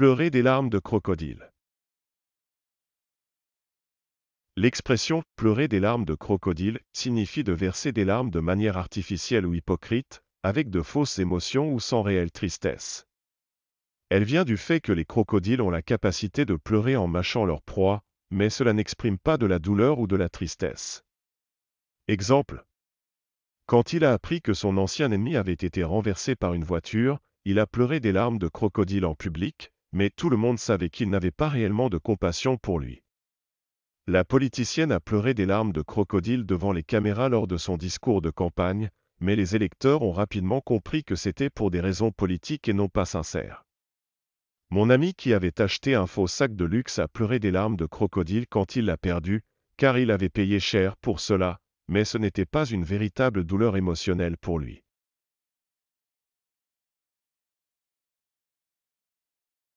pleurer des larmes de crocodile. L'expression pleurer des larmes de crocodile signifie de verser des larmes de manière artificielle ou hypocrite, avec de fausses émotions ou sans réelle tristesse. Elle vient du fait que les crocodiles ont la capacité de pleurer en mâchant leur proie, mais cela n'exprime pas de la douleur ou de la tristesse. Exemple. Quand il a appris que son ancien ennemi avait été renversé par une voiture, il a pleuré des larmes de crocodile en public, mais tout le monde savait qu'il n'avait pas réellement de compassion pour lui. La politicienne a pleuré des larmes de crocodile devant les caméras lors de son discours de campagne, mais les électeurs ont rapidement compris que c'était pour des raisons politiques et non pas sincères. Mon ami qui avait acheté un faux sac de luxe a pleuré des larmes de crocodile quand il l'a perdu, car il avait payé cher pour cela, mais ce n'était pas une véritable douleur émotionnelle pour lui.